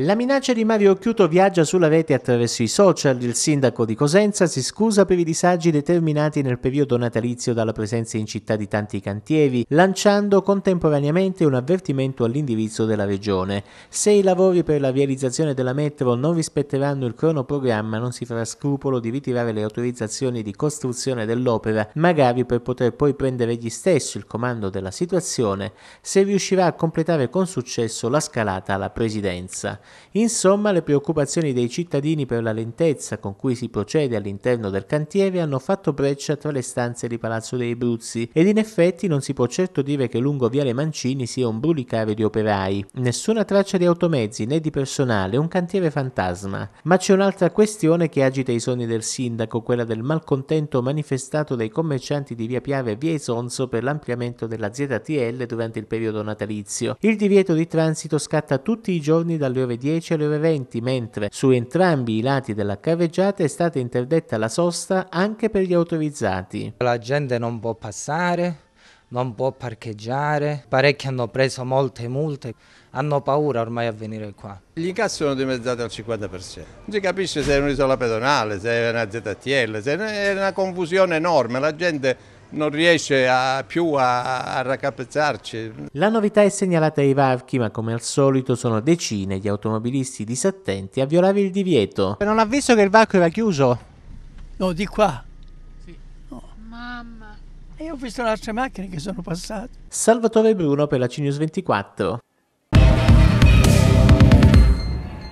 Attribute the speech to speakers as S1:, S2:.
S1: La minaccia di Mario Occhiuto viaggia sulla rete attraverso i social. Il sindaco di Cosenza si scusa per i disagi determinati nel periodo natalizio dalla presenza in città di tanti cantieri, lanciando contemporaneamente un avvertimento all'indirizzo della regione. Se i lavori per la realizzazione della metro non rispetteranno il cronoprogramma, non si farà scrupolo di ritirare le autorizzazioni di costruzione dell'opera, magari per poter poi prendere egli stesso il comando della situazione, se riuscirà a completare con successo la scalata alla presidenza. Insomma, le preoccupazioni dei cittadini per la lentezza con cui si procede all'interno del cantiere hanno fatto breccia tra le stanze di Palazzo dei Bruzzi ed in effetti non si può certo dire che lungo Viale Mancini sia un brulicare di operai. Nessuna traccia di automezzi né di personale, un cantiere fantasma. Ma c'è un'altra questione che agita i sogni del sindaco, quella del malcontento manifestato dai commercianti di Via Piave e Via Isonzo per l'ampliamento della ZTL durante il periodo natalizio. Il divieto di transito scatta tutti i giorni dalle ore ore 10 alle ore 20, mentre su entrambi i lati della carreggiata è stata interdetta la sosta anche per gli autorizzati. La
S2: gente non può passare, non può parcheggiare, parecchi hanno preso molte multe, hanno paura ormai a venire qua. Gli incassi sono dimezzati al 50%, non si capisce se è un'isola pedonale, se è una ZTL, se è una confusione enorme, la gente non riesce a, più a, a raccapezzarci.
S1: La novità è segnalata ai varchi, ma come al solito sono decine di automobilisti disattenti a violare il divieto. Non ha visto che il varco era chiuso? No, di qua. Mamma. E ho visto le altre macchine che sono passate. Salvatore Bruno per la Cinius 24.